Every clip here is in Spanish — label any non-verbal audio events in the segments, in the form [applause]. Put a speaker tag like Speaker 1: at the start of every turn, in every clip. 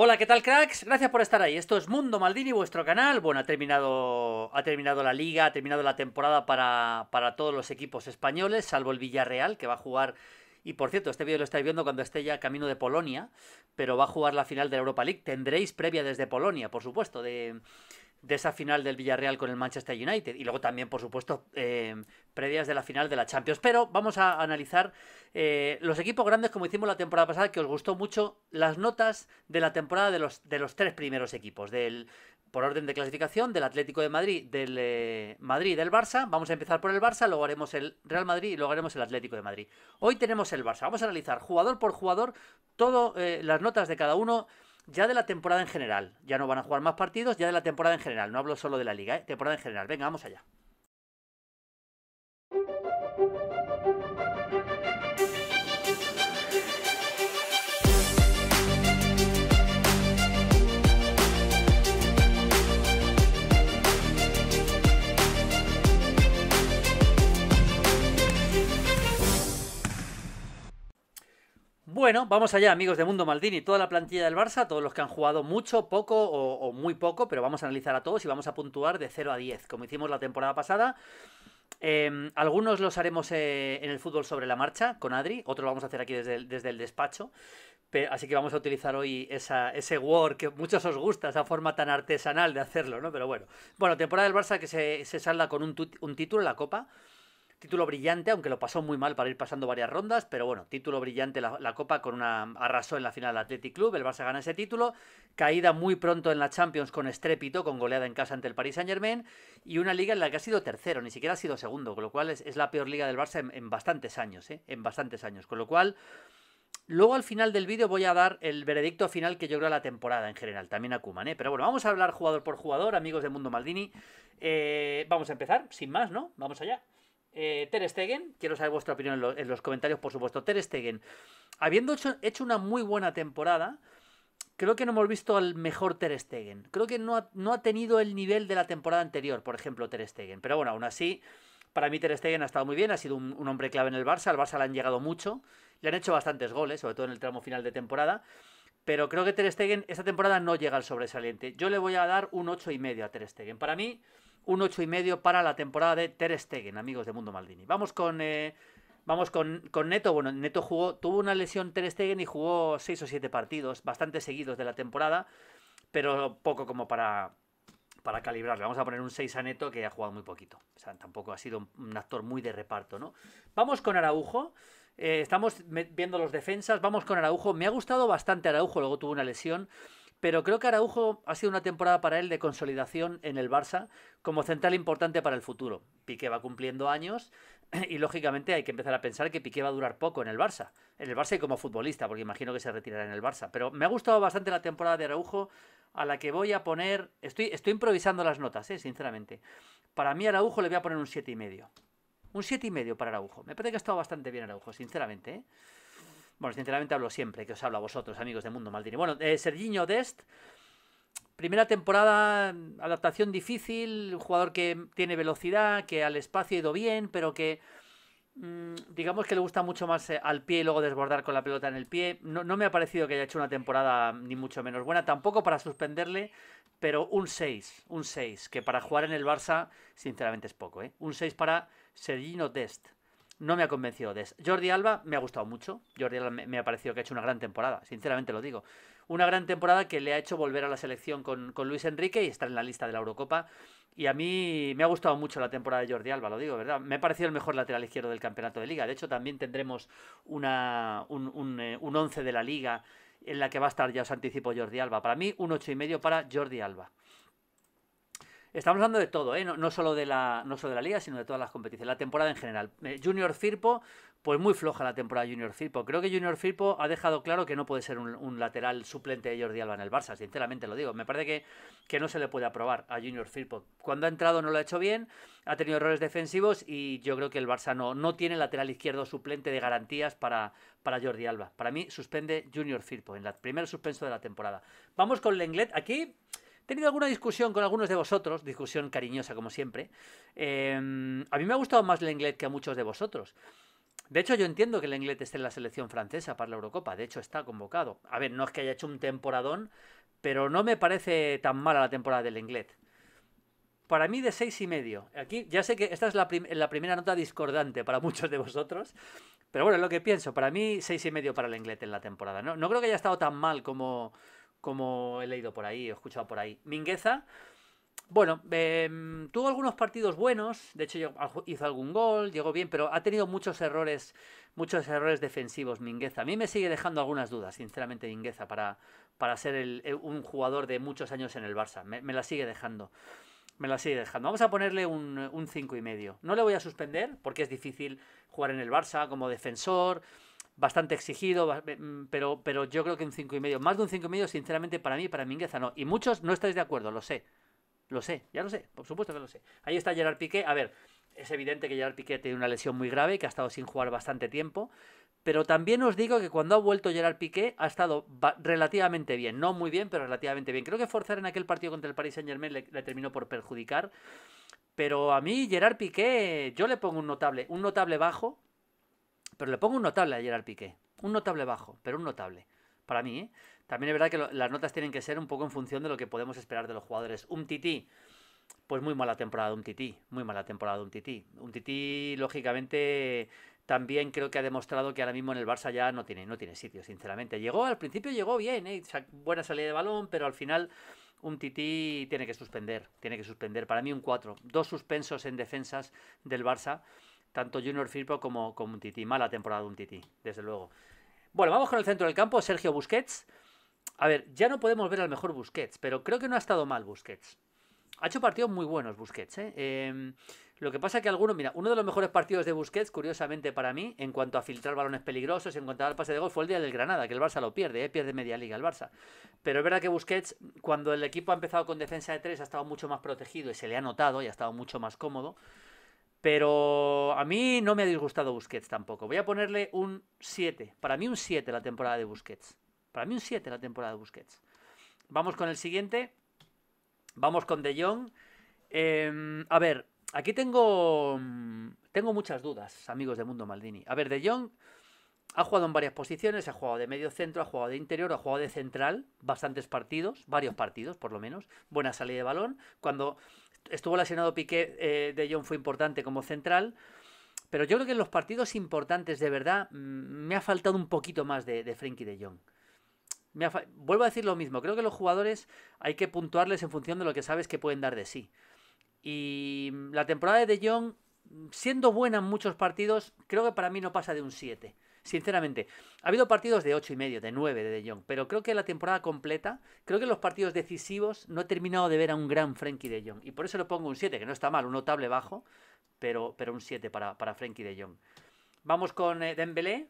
Speaker 1: Hola, ¿qué tal cracks? Gracias por estar ahí. Esto es Mundo Maldini, vuestro canal. Bueno, ha terminado, ha terminado la liga, ha terminado la temporada para, para todos los equipos españoles, salvo el Villarreal, que va a jugar y por cierto, este vídeo lo estáis viendo cuando esté ya camino de Polonia, pero va a jugar la final de la Europa League. Tendréis previa desde Polonia, por supuesto, de, de esa final del Villarreal con el Manchester United y luego también, por supuesto, eh, previas de la final de la Champions. Pero vamos a analizar eh, los equipos grandes como hicimos la temporada pasada, que os gustó mucho las notas de la temporada de los, de los tres primeros equipos, del, por orden de clasificación, del Atlético de Madrid, del eh, Madrid y del Barça. Vamos a empezar por el Barça, luego haremos el Real Madrid y luego haremos el Atlético de Madrid. Hoy tenemos el Barça, vamos a analizar jugador por jugador todas las notas de cada uno ya de la temporada en general. Ya no van a jugar más partidos, ya de la temporada en general. No hablo solo de la liga, ¿eh? temporada en general. Venga, vamos allá. Bueno, vamos allá, amigos de Mundo Maldini. Toda la plantilla del Barça, todos los que han jugado mucho, poco o, muy poco, pero vamos a analizar a todos y vamos a puntuar de 0 a 10, como hicimos la temporada pasada. Em, algunos los haremos eh, en el fútbol sobre la marcha con Adri, otros lo vamos a hacer aquí desde el, despacho. así que vamos a utilizar hoy ese Word que muchos os gusta, esa forma tan artesanal de hacerlo, ¿no? Pero bueno. Bueno, temporada del Barça que se, salda con un, un título en la Copa. Título brillante, aunque lo pasó muy mal para ir pasando varias rondas, pero bueno, título brillante la, Copa con una arrasó en la final del Athletic Club, el Barça gana ese título, caída muy pronto en la Champions con estrépito, con goleada en casa ante el Paris Saint Germain, y una liga en la que ha sido tercero, ni siquiera ha sido segundo, con lo cual es, la peor liga del Barça en, bastantes años, ¿eh? en bastantes años, con lo cual... Luego al final del vídeo voy a dar el veredicto final que yo creo a la temporada en general, también a Kuman, ¿eh? Pero bueno, vamos a hablar jugador por jugador, amigos de Mundo Maldini. Eh, vamos a empezar, sin más, ¿no? Vamos allá eh, Ter Stegen, quiero saber vuestra opinión en, los comentarios, por supuesto. Ter Stegen, habiendo hecho, una muy buena temporada, creo que no hemos visto al mejor Ter Stegen. Creo que no ha, tenido el nivel de la temporada anterior, por ejemplo, Ter Stegen. Pero bueno, aún así, para mí Ter Stegen ha estado muy bien, ha sido un, hombre clave en el Barça. Al Barça le han llegado mucho, le han hecho bastantes goles, sobre todo en el tramo final de temporada. Pero creo que Ter Stegen esta temporada no llega al sobresaliente. Yo le voy a dar un y medio a Ter Stegen. Para mí un medio para la temporada de Ter Stegen, amigos de Mundo Maldini. Vamos con... Eh, vamos con, Neto. Bueno, Neto jugó, tuvo una lesión Ter Stegen y jugó 6 o 7 partidos, bastante seguidos de la temporada, pero poco como para, para calibrarle. Vamos a poner un 6 a Neto que ha jugado muy poquito. O sea, tampoco ha sido un actor muy de reparto, ¿no? Vamos con Araujo. Eh, estamos viendo los defensas. Vamos con Araujo. Me ha gustado bastante Araujo, luego tuvo una lesión pero creo que Araujo ha sido una temporada para él de consolidación en el Barça como central importante para el futuro. Piqué va cumpliendo años [clears throat] y lógicamente hay que empezar a pensar que Piqué va a durar poco en el Barça, en el Barça y como futbolista, porque imagino que se retirará en el Barça. Pero me ha gustado bastante la temporada de Araujo a la que voy a poner, estoy, estoy improvisando las notas, ¿eh? sinceramente. Para mí Araujo le voy a poner un 7,5. Un 7,5 para Araujo. Me parece que ha estado bastante bien Araujo, sinceramente. ¿eh? Bueno, sinceramente hablo siempre, que os hablo a vosotros, amigos de Mundo Maldini. Bueno, eh, Serginho Dest, primera temporada, adaptación difícil, un jugador que tiene velocidad, que al espacio ha ido bien, pero que mm, digamos que le gusta mucho más eh, al pie y luego desbordar con la pelota en el pie. No, me ha parecido que haya hecho una temporada ni mucho menos buena, tampoco para suspenderle, pero un 6, un 6, que para jugar en el Barça, sinceramente es poco, ¿eh? Un 6 para Serginho Dest no me ha convencido Des. Jordi Alba me ha gustado mucho. Jordi Alba me, ha parecido que ha hecho una gran temporada, sinceramente lo digo. Una gran temporada que le ha hecho volver a la selección con, Luis Enrique y estar en la lista de la Eurocopa. Y a mí me ha gustado mucho la temporada de Jordi Alba, lo digo, ¿verdad? Me ha parecido el mejor lateral izquierdo del campeonato de liga. De hecho, también tendremos una, un, 11 eh, de la liga en la que va a estar, ya os anticipo, Jordi Alba. Para mí, un ocho y medio para Jordi Alba. Estamos hablando de todo, ¿eh? no, solo de la, no solo de la liga, sino de todas las competiciones, la temporada en general. Eh, Junior Firpo, pues muy floja la temporada Junior Firpo. Creo que Junior Firpo ha dejado claro que no puede ser un, lateral suplente de Jordi Alba en el Barça, sinceramente lo digo. Me parece que, que, no se le puede aprobar a Junior Firpo. Cuando ha entrado no lo ha hecho bien, ha tenido errores defensivos y yo creo que el Barça no, no tiene lateral izquierdo suplente de garantías para, para Jordi Alba. Para mí suspende Junior Firpo en el primer suspenso de la temporada. Vamos con Lenglet. Aquí tenido alguna discusión con algunos de vosotros, discusión cariñosa como siempre. Em, a mí me ha gustado más Lenglet que a muchos de vosotros. De hecho, yo entiendo que Lenglet esté en la selección francesa para la Eurocopa. De hecho, está convocado. A ver, no es que haya hecho un temporadón, pero no me parece tan mala la temporada del Lenglet. Para mí de seis y medio. Aquí ya sé que esta es la, primera nota discordante para muchos de vosotros, pero bueno, es lo que pienso. Para mí seis y medio para el en la temporada. No, no creo que haya estado tan mal como, como he leído por ahí, he escuchado por ahí. Mingueza, bueno, em, tuvo algunos partidos buenos, de hecho ah, hizo algún gol, llegó bien, pero ha tenido muchos errores, muchos errores defensivos Mingueza. A mí me sigue dejando algunas dudas, sinceramente, Mingueza, para, para ser un jugador de muchos años en el Barça. Me, la sigue dejando. Me la sigue dejando. Vamos a ponerle un 5 y medio. No le voy a suspender porque es difícil jugar en el Barça como defensor bastante exigido, mm, pero, pero yo creo que un medio, Más de un y medio, sinceramente, para mí, para Mingueza no. Y muchos no estáis de acuerdo, lo sé. Lo sé, ya lo sé, por supuesto que lo sé. Ahí está Gerard Piqué. A ver, es evidente que Gerard Piqué tiene una lesión muy grave, que ha estado sin jugar bastante tiempo. Pero también os digo que cuando ha vuelto Gerard Piqué ha estado relativamente bien. No muy bien, pero relativamente bien. Creo que forzar en aquel partido contra el Paris Saint Germain le terminó por perjudicar. Pero a mí Gerard Piqué, yo le pongo un notable, un notable bajo, pero le pongo un notable a Gerard Piqué. Un notable bajo, pero un notable. Para mí, ¿eh? También es verdad que las notas tienen que ser un poco en función de lo que podemos esperar de los jugadores. Un tití. Pues muy mala temporada de un tití. Muy mala temporada de un tití. Un tití, lógicamente, también creo que ha demostrado que ahora mismo en el Barça ya no tiene, no tiene sitio, sinceramente. Llegó, al principio llegó bien, ¿eh? buena salida de balón, pero al final un tití tiene que suspender. Tiene que suspender. Para mí un 4. Dos suspensos en defensas del Barça tanto Junior Firpo como, un Titi. Mala temporada de un Titi, desde luego. Bueno, vamos con el centro del campo, Sergio Busquets. A ver, ya no podemos ver al mejor Busquets, pero creo que no ha estado mal Busquets. Ha hecho partidos muy buenos Busquets. ¿eh? Em, lo que pasa que algunos, mira, uno de los mejores partidos de Busquets, curiosamente para mí, en cuanto a filtrar balones peligrosos, en cuanto dar pase de gol, fue el día del Granada, que el Barça lo pierde, ¿eh? pierde media liga el Barça. Pero es verdad que Busquets, cuando el equipo ha empezado con defensa de tres, ha estado mucho más protegido y se le ha notado y ha estado mucho más cómodo. Pero a mí no me ha disgustado Busquets tampoco. Voy a ponerle un 7. Para mí un 7 la temporada de Busquets. Para mí un 7 la temporada de Busquets. Vamos con el siguiente. Vamos con De Jong. Em, a ver, aquí tengo, mm, tengo muchas dudas, amigos de Mundo Maldini. A ver, De Jong ha jugado en varias posiciones, ha jugado de medio centro, ha jugado de interior, ha jugado de central, bastantes partidos, varios partidos por lo menos, buena salida de balón. Cuando estuvo senado Piqué, eh, De Jong fue importante como central. Pero yo creo que en los partidos importantes, de verdad, mm, me ha faltado un poquito más de, de de Jong. vuelvo a decir lo mismo, creo que los jugadores hay que puntuarles en función de lo que sabes que pueden dar de sí. Y la temporada de De Jong, siendo buena en muchos partidos, creo que para mí no pasa de un 7. Sinceramente, ha habido partidos de 8 y medio, de 9 de De Jong, pero creo que la temporada completa, creo que los partidos decisivos no he terminado de ver a un gran Frenkie De Jong. Y por eso le pongo un 7, que no está mal, un notable bajo, pero, pero un 7 para, para Frenkie De Jong. Vamos con eh, Dembélé.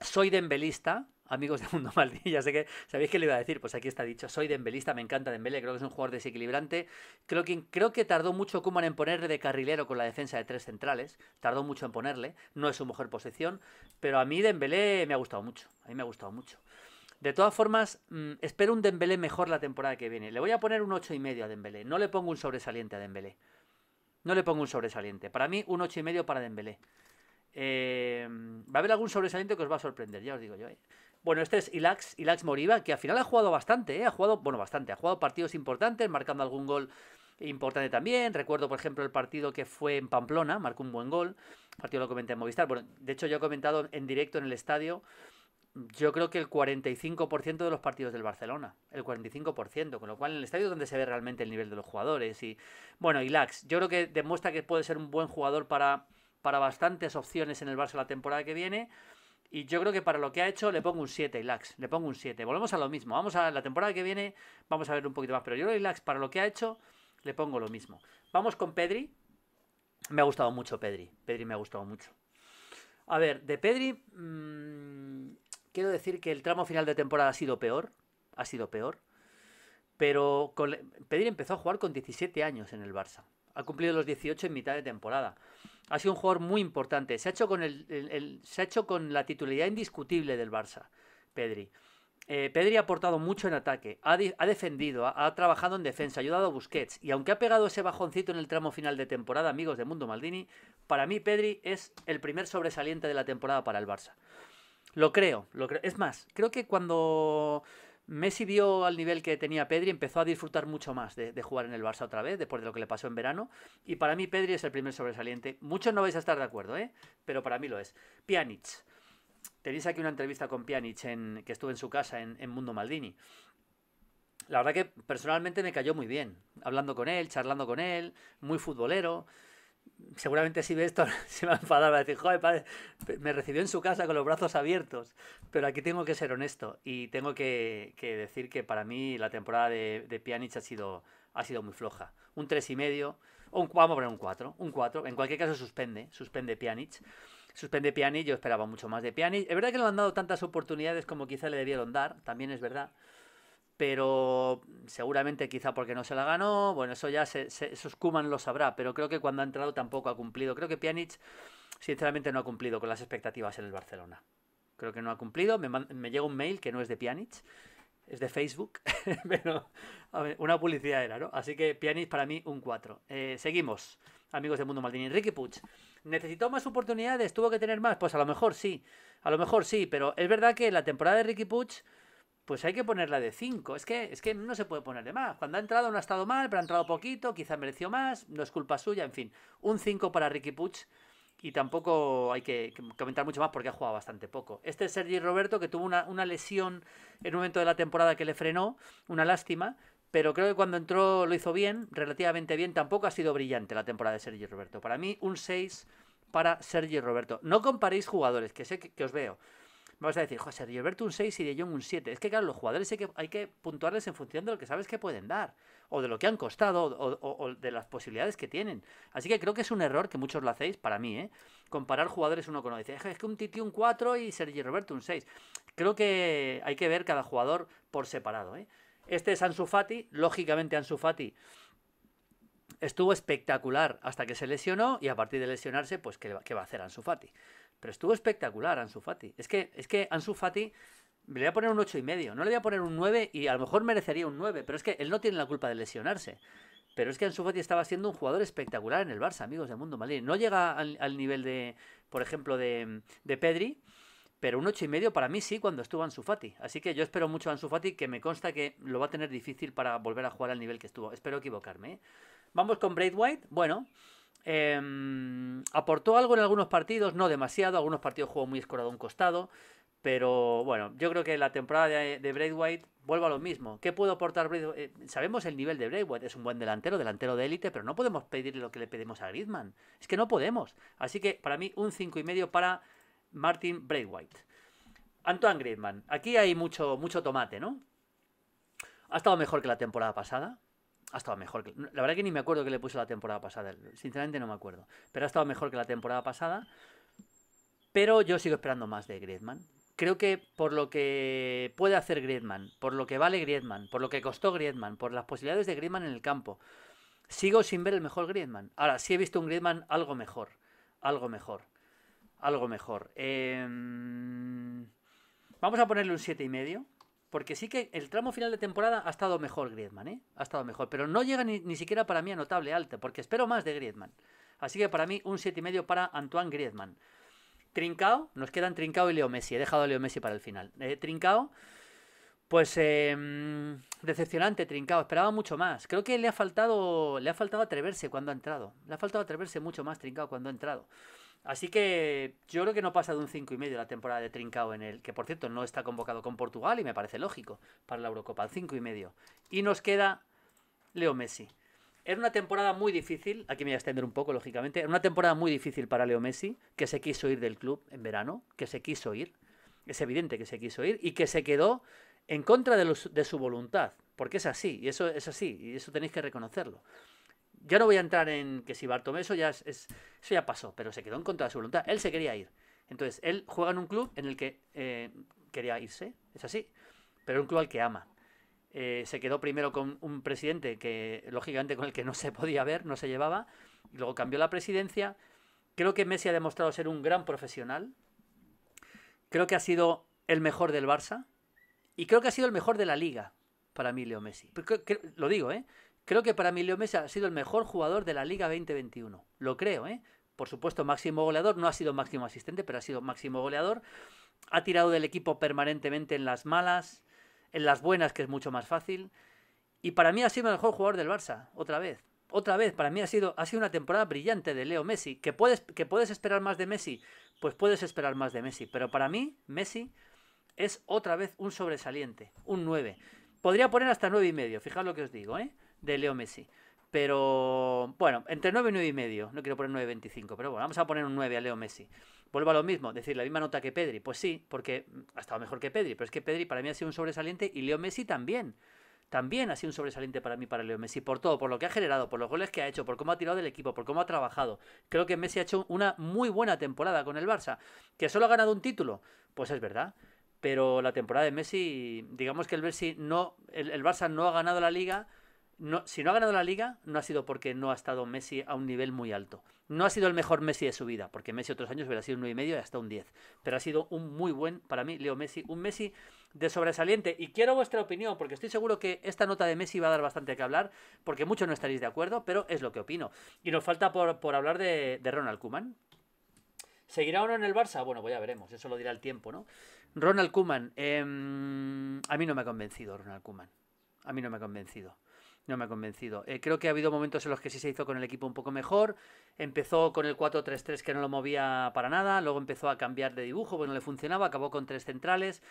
Speaker 1: Soy dembelista, amigos de Mundo [laughs] Maldini, ya sé que sabéis que le iba a decir, pues aquí está dicho, soy dembelista, me encanta Dembelé, creo que es un jugador desequilibrante, creo que, creo que tardó mucho Kuman en ponerle de carrilero con la defensa de tres centrales, tardó mucho en ponerle, no es su mejor posición, pero a mí Dembelé me ha gustado mucho, a mí me ha gustado mucho. De todas formas, mm, espero un Dembélé mejor la temporada que viene. Le voy a poner un 8,5 a Dembélé. No le pongo un sobresaliente a Dembelé. No le pongo un sobresaliente. Para mí, un 8,5 para Dembelé. Eh, va a haber algún sobresaliente que os va a sorprender, ya os digo yo. ¿eh? Bueno, este es Ilax, Ilax Moriba, que al final ha jugado bastante, ¿eh? ha jugado, bueno, bastante, ha jugado partidos importantes, marcando algún gol importante también. Recuerdo, por ejemplo, el partido que fue en Pamplona, marcó un buen gol. El partido lo comenté en Movistar. Bueno, de hecho, yo he comentado en directo en el estadio, yo creo que el 45% de los partidos del Barcelona. El 45%, con lo cual en el estadio es donde se ve realmente el nivel de los jugadores. Y bueno, Ilax. yo creo que demuestra que puede ser un buen jugador para para bastantes opciones en el Barça la temporada que viene. Y yo creo que para lo que ha hecho le pongo un 7 Ilax, le pongo un 7. Volvemos a lo mismo. Vamos a la temporada que viene, vamos a ver un poquito más. Pero yo creo Ilax para lo que ha hecho le pongo lo mismo. Vamos con Pedri. Me ha gustado mucho Pedri. Pedri me ha gustado mucho. A ver, de Pedri mm, quiero decir que el tramo final de temporada ha sido peor. Ha sido peor. Pero Pedri empezó a jugar con 17 años en el Barça ha cumplido los 18 en mitad de temporada. Ha sido un jugador muy importante. Se ha hecho con, la titularidad indiscutible del Barça, Pedri. Eh, Pedri ha aportado mucho en ataque, ha, defendido, ha, trabajado en defensa, ha ayudado a Busquets. Y aunque ha pegado ese bajoncito en el tramo final de temporada, amigos de Mundo Maldini, para mí Pedri es el primer sobresaliente de la temporada para el Barça. lo creo. Es más, creo que cuando Messi dio al nivel que tenía Pedri, empezó a disfrutar mucho más de, jugar en el Barça otra vez, después de lo que le pasó en verano. Y para mí Pedri es el primer sobresaliente. Muchos no vais a estar de acuerdo, ¿eh? pero para mí lo es. Pjanic. Tenéis aquí una entrevista con Pjanic que estuvo en su casa en Mundo Maldini. La verdad que personalmente me cayó muy bien, hablando con él, charlando con él, muy futbolero seguramente si ve esto [laughs] se va a enfadar, va a decir, joder, me recibió en su casa con los brazos abiertos. Pero aquí tengo que ser honesto y tengo que, decir que para mí la temporada de, de Pjanic ha sido, ha sido muy floja. Un 3,5, un, vamos a poner un 4, un 4. En cualquier caso suspende, suspende Pjanic. Suspende Pjanic, yo esperaba mucho más de Pjanic. Es verdad que no han dado tantas oportunidades como quizá le debieron dar, también es verdad pero seguramente quizá porque no se la ganó, bueno, eso ya se, Kuman lo sabrá, pero creo que cuando ha entrado tampoco ha cumplido. Creo que Pjanic sinceramente no ha cumplido con las expectativas en el Barcelona. Creo que no ha cumplido, me, llega un mail que no es de Pjanic, es de Facebook, [laughs] pero a ver, una publicidad era, ¿no? Así que Pjanic para mí un 4. Eh, seguimos, amigos del Mundo Maldini. Ricky Puig, ¿necesitó más oportunidades? ¿Tuvo que tener más? Pues a lo mejor sí, a lo mejor sí, pero es verdad que la temporada de Ricky Puig pues hay que ponerla de 5. Es que, es que no se puede poner de más. Cuando ha entrado no ha estado mal, pero ha entrado poquito, quizá mereció más, no es culpa suya, en fin. Un 5 para Ricky Puch y tampoco hay que comentar mucho más porque ha jugado bastante poco. Este es Sergi Roberto que tuvo una, lesión en un momento de la temporada que le frenó, una lástima, pero creo que cuando entró lo hizo bien, relativamente bien. Tampoco ha sido brillante la temporada de Sergi Roberto. Para mí, un 6 para Sergi Roberto. No comparéis jugadores, que sé que os veo. Vas a decir, José Gilberto un 6 y De Jong un 7. Es que, claro, los jugadores hay que, hay que puntuarles en función de lo que sabes que pueden dar, o de lo que han costado, o, de las posibilidades que tienen. Así que creo que es un error que muchos lo hacéis, para mí, ¿eh? Comparar jugadores uno con otro. Dice, es que un Titi un 4 y Sergio Roberto un 6. Creo que hay que ver cada jugador por separado, ¿eh? Este es Ansu Fati, lógicamente Ansu Fati estuvo espectacular hasta que se lesionó y a partir de lesionarse, pues ¿qué, va a hacer Ansu Fati? Pero estuvo espectacular Ansu Fati. Es que, es que Ansu Fati le voy a poner un 8 y medio, no le voy a poner un 9 y a lo mejor merecería un 9, pero es que él no tiene la culpa de lesionarse. Pero es que Ansu Fati estaba siendo un jugador espectacular en el Barça, amigos de Mundo malí No llega al, nivel de, por ejemplo, de, Pedri, pero un 8 y medio para mí sí cuando estuvo Ansu Fati. Así que yo espero mucho a Ansu Fati, que me consta que lo va a tener difícil para volver a jugar al nivel que estuvo. Espero equivocarme. ¿eh? Vamos con white Bueno, Em, aportó algo en algunos partidos, no demasiado, algunos partidos jugó muy escorado a un costado, pero bueno, yo creo que la temporada de, de Braithwaite a lo mismo. ¿Qué puedo aportar eh, sabemos el nivel de Braithwaite, es un buen delantero, delantero de élite, pero no podemos pedirle lo que le pedimos a Griezmann. Es que no podemos. Así que para mí un cinco y medio para Martin Braithwaite. Antoine Griezmann, aquí hay mucho, mucho tomate, ¿no? Ha estado mejor que la temporada pasada, ha estado mejor. Que, la verdad que ni me acuerdo que le puso la temporada pasada. Sinceramente no me acuerdo. Pero ha estado mejor que la temporada pasada. Pero yo sigo esperando más de Griezmann. Creo que por lo que puede hacer Griezmann, por lo que vale Griezmann, por lo que costó Griezmann, por las posibilidades de Griezmann en el campo, sigo sin ver el mejor Griezmann. Ahora, sí he visto un Griezmann algo mejor. Algo mejor. Algo mejor. Em, vamos a ponerle un 7,5. Porque sí que el tramo final de temporada ha estado mejor Griezmann, ¿eh? Ha estado mejor. Pero no llega ni, siquiera para mí a notable alta, porque espero más de Griezmann. Así que para mí un y medio para Antoine Griezmann. Trincao, nos quedan Trincao y Leo Messi. He dejado a Leo Messi para el final. Eh, Trincao, pues em, decepcionante Trincao. Esperaba mucho más. Creo que le ha faltado, le ha faltado atreverse cuando ha entrado. Le ha faltado atreverse mucho más Trincao cuando ha entrado. Así que yo creo que no pasa de un cinco y medio la temporada de Trincao en el que por cierto no está convocado con Portugal y me parece lógico para la Eurocopa, el cinco Y, medio. y nos queda Leo Messi. Era una temporada muy difícil, aquí me voy a extender un poco lógicamente, era una temporada muy difícil para Leo Messi, que se quiso ir del club en verano, que se quiso ir, es evidente que se quiso ir y que se quedó en contra de, los, de su voluntad, porque es así, y eso es así, y eso tenéis que reconocerlo. Yo no voy a entrar en que si Bartomeu eso ya, es, eso ya pasó, pero se quedó en contra de su voluntad. Él se quería ir. Entonces, él juega en un club en el que eh, quería irse, es así, pero un club al que ama. Eh, se quedó primero con un presidente que, lógicamente, con el que no se podía ver, no se llevaba, y luego cambió la presidencia. Creo que Messi ha demostrado ser un gran profesional. Creo que ha sido el mejor del Barça. Y creo que ha sido el mejor de la liga para mí, Leo Messi. lo digo, ¿eh? Creo que para mí Leo Messi ha sido el mejor jugador de la Liga 2021. Lo creo, ¿eh? Por supuesto, máximo goleador. No ha sido máximo asistente, pero ha sido máximo goleador. Ha tirado del equipo permanentemente en las malas, en las buenas, que es mucho más fácil. Y para mí ha sido el mejor jugador del Barça, otra vez. Otra vez, para mí ha sido, ha sido una temporada brillante de Leo Messi. ¿Que puedes, ¿Que puedes esperar más de Messi? Pues puedes esperar más de Messi. Pero para mí, Messi es otra vez un sobresaliente, un 9. Podría poner hasta 9 y medio, fijad lo que os digo, ¿eh? de Leo Messi. Pero bueno, entre 9 y 9 y medio. No quiero poner 9.25, pero bueno, vamos a poner un 9 a Leo Messi. Vuelvo a lo mismo, decir la misma nota que Pedri. Pues sí, porque ha estado mejor que Pedri, pero es que Pedri para mí ha sido un sobresaliente y Leo Messi también. También ha sido un sobresaliente para mí, para Leo Messi, por todo, por lo que ha generado, por los goles que ha hecho, por cómo ha tirado del equipo, por cómo ha trabajado. Creo que Messi ha hecho una muy buena temporada con el Barça. ¿Que solo ha ganado un título? Pues es verdad pero la temporada de Messi, digamos que el no, el, Barça no ha ganado la liga, si no ha ganado la liga, no ha sido porque no ha estado Messi a un nivel muy alto. No ha sido el mejor Messi de su vida, porque Messi otros años hubiera sido un 9,5 y hasta un 10. Pero ha sido un muy buen, para mí, Leo Messi, un Messi de sobresaliente. Y quiero vuestra opinión, porque estoy seguro que esta nota de Messi va a dar bastante que hablar, porque muchos no estaréis de acuerdo, pero es lo que opino. Y nos falta por, hablar de, Ronald Kuman. ¿Seguirá o no en el Barça? Bueno, pues ya veremos, eso lo dirá el tiempo, ¿no? Ronald Kuman, em, a mí no me ha convencido Ronald Kuman. A mí no me ha convencido no me ha convencido. Eh, creo que ha habido momentos en los que sí se hizo con el equipo un poco mejor. Empezó con el 4-3-3 que no lo movía para nada. Luego empezó a cambiar de dibujo, bueno no le funcionaba. Acabó con tres centrales.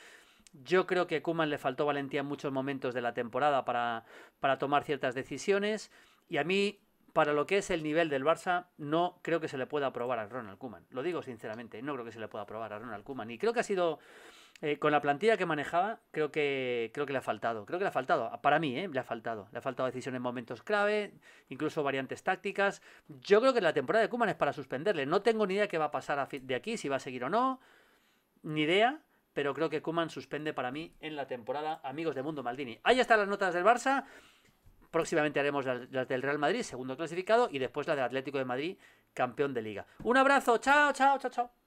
Speaker 1: Yo creo que a Kuman le faltó valentía en muchos momentos de la temporada para, para tomar ciertas decisiones. Y a mí, para lo que es el nivel del Barça, no creo que se le pueda aprobar a Ronald Kuman. Lo digo sinceramente, no creo que se le pueda aprobar a Ronald Kuman. Y creo que ha sido eh, con la plantilla que manejaba, creo que, creo que le ha faltado. Creo que le ha faltado. Para mí, ¿eh? le ha faltado. Le ha faltado decisión en momentos clave, incluso variantes tácticas. Yo creo que la temporada de Kuman es para suspenderle. No tengo ni idea qué va a pasar de aquí, si va a seguir o no. Ni idea. Pero creo que Kuman suspende para mí en la temporada, amigos de Mundo Maldini. Ahí están las notas del Barça. Próximamente haremos las del Real Madrid, segundo clasificado, y después la del Atlético de Madrid, campeón de liga. Un abrazo, chao, chao, chao, chao.